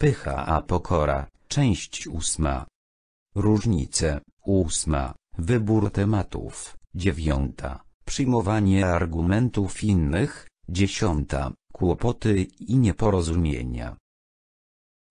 Pycha a pokora, część ósma. Różnice, ósma, wybór tematów, dziewiąta, przyjmowanie argumentów innych, dziesiąta, kłopoty i nieporozumienia.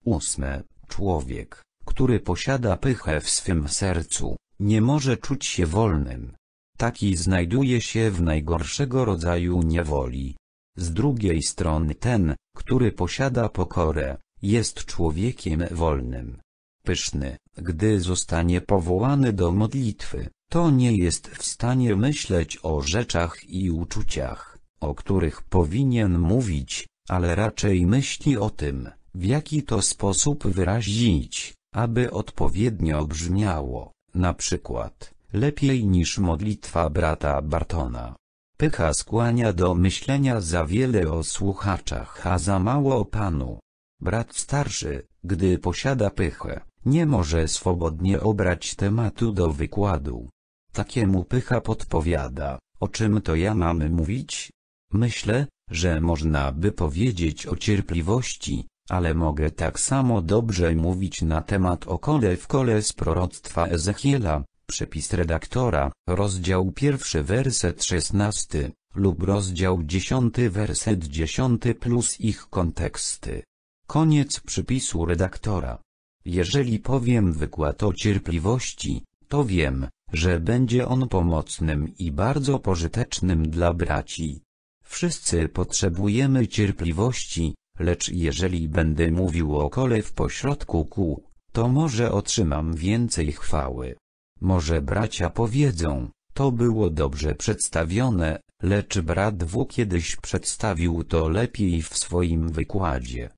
Ósme, człowiek, który posiada pychę w swym sercu, nie może czuć się wolnym. Taki znajduje się w najgorszego rodzaju niewoli. Z drugiej strony ten, który posiada pokorę, jest człowiekiem wolnym. Pyszny, gdy zostanie powołany do modlitwy, to nie jest w stanie myśleć o rzeczach i uczuciach, o których powinien mówić, ale raczej myśli o tym, w jaki to sposób wyrazić, aby odpowiednio brzmiało, na przykład, lepiej niż modlitwa brata Bartona. Pycha skłania do myślenia za wiele o słuchaczach, a za mało o Panu. Brat starszy, gdy posiada pychę, nie może swobodnie obrać tematu do wykładu. Takiemu pycha podpowiada, o czym to ja mam mówić? Myślę, że można by powiedzieć o cierpliwości, ale mogę tak samo dobrze mówić na temat o kole w kole z proroctwa Ezechiela, przepis redaktora, rozdział pierwszy werset szesnasty, lub rozdział dziesiąty werset dziesiąty plus ich konteksty. Koniec przypisu redaktora. Jeżeli powiem wykład o cierpliwości, to wiem, że będzie on pomocnym i bardzo pożytecznym dla braci. Wszyscy potrzebujemy cierpliwości, lecz jeżeli będę mówił o kole w pośrodku kół, to może otrzymam więcej chwały. Może bracia powiedzą, to było dobrze przedstawione, lecz brat W kiedyś przedstawił to lepiej w swoim wykładzie.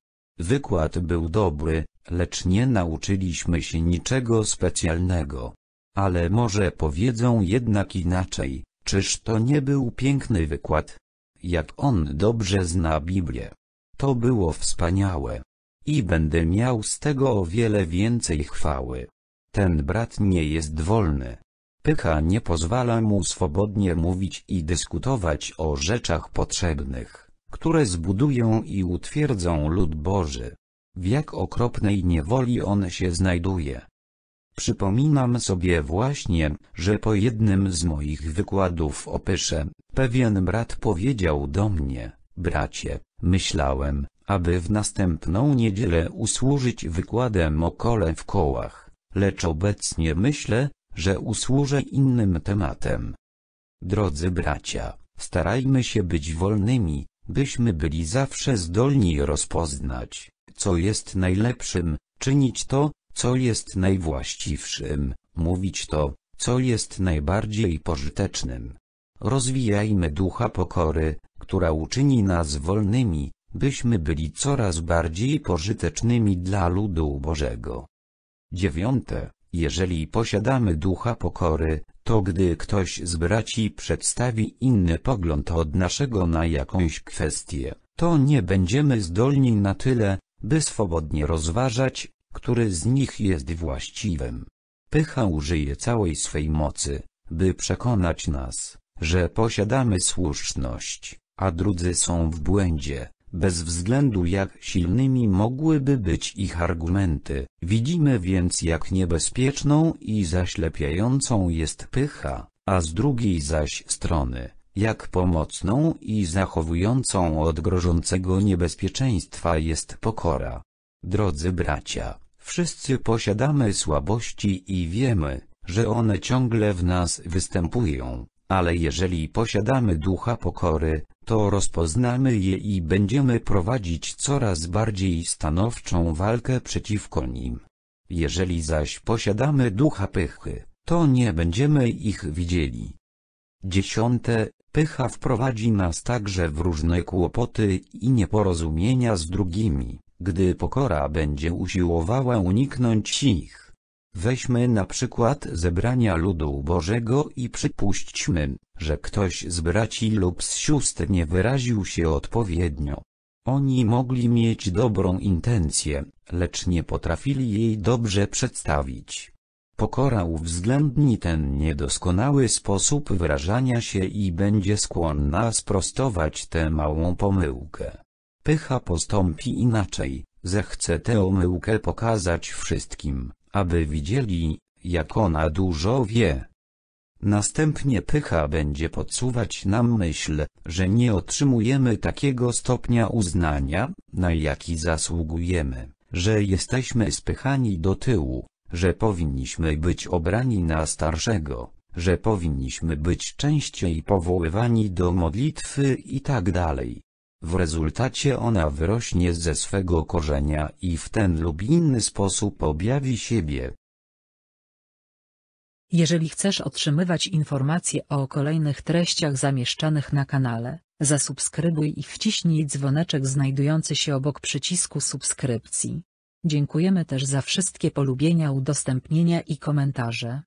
Wykład był dobry, lecz nie nauczyliśmy się niczego specjalnego. Ale może powiedzą jednak inaczej, czyż to nie był piękny wykład? Jak on dobrze zna Biblię. To było wspaniałe. I będę miał z tego o wiele więcej chwały. Ten brat nie jest wolny. Pycha nie pozwala mu swobodnie mówić i dyskutować o rzeczach potrzebnych które zbudują i utwierdzą lud Boży. W jak okropnej niewoli on się znajduje. Przypominam sobie właśnie, że po jednym z moich wykładów o Pysze, pewien brat powiedział do mnie, bracie, myślałem, aby w następną niedzielę usłużyć wykładem o kole w kołach, lecz obecnie myślę, że usłużę innym tematem. Drodzy bracia, starajmy się być wolnymi, byśmy byli zawsze zdolni rozpoznać, co jest najlepszym, czynić to, co jest najwłaściwszym, mówić to, co jest najbardziej pożytecznym. Rozwijajmy ducha pokory, która uczyni nas wolnymi, byśmy byli coraz bardziej pożytecznymi dla ludu Bożego. 9. Jeżeli posiadamy ducha pokory, to gdy ktoś z braci przedstawi inny pogląd od naszego na jakąś kwestię, to nie będziemy zdolni na tyle, by swobodnie rozważać, który z nich jest właściwym. Pycha użyje całej swej mocy, by przekonać nas, że posiadamy słuszność, a drudzy są w błędzie bez względu jak silnymi mogłyby być ich argumenty. Widzimy więc jak niebezpieczną i zaślepiającą jest pycha, a z drugiej zaś strony, jak pomocną i zachowującą od grożącego niebezpieczeństwa jest pokora. Drodzy bracia, wszyscy posiadamy słabości i wiemy, że one ciągle w nas występują, ale jeżeli posiadamy ducha pokory, to rozpoznamy je i będziemy prowadzić coraz bardziej stanowczą walkę przeciwko nim. Jeżeli zaś posiadamy ducha pychy, to nie będziemy ich widzieli. Dziesiąte, pycha wprowadzi nas także w różne kłopoty i nieporozumienia z drugimi, gdy pokora będzie usiłowała uniknąć ich. Weźmy na przykład zebrania ludu Bożego i przypuśćmy, że ktoś z braci lub z sióstr nie wyraził się odpowiednio. Oni mogli mieć dobrą intencję, lecz nie potrafili jej dobrze przedstawić. Pokora uwzględni ten niedoskonały sposób wyrażania się i będzie skłonna sprostować tę małą pomyłkę. Pycha postąpi inaczej, zechce tę omyłkę pokazać wszystkim aby widzieli, jak ona dużo wie. Następnie pycha będzie podsuwać nam myśl, że nie otrzymujemy takiego stopnia uznania, na jaki zasługujemy, że jesteśmy spychani do tyłu, że powinniśmy być obrani na starszego, że powinniśmy być częściej powoływani do modlitwy i tak dalej. W rezultacie ona wyrośnie ze swego korzenia i w ten lub inny sposób objawi siebie. Jeżeli chcesz otrzymywać informacje o kolejnych treściach zamieszczanych na kanale, zasubskrybuj i wciśnij dzwoneczek znajdujący się obok przycisku subskrypcji. Dziękujemy też za wszystkie polubienia, udostępnienia i komentarze.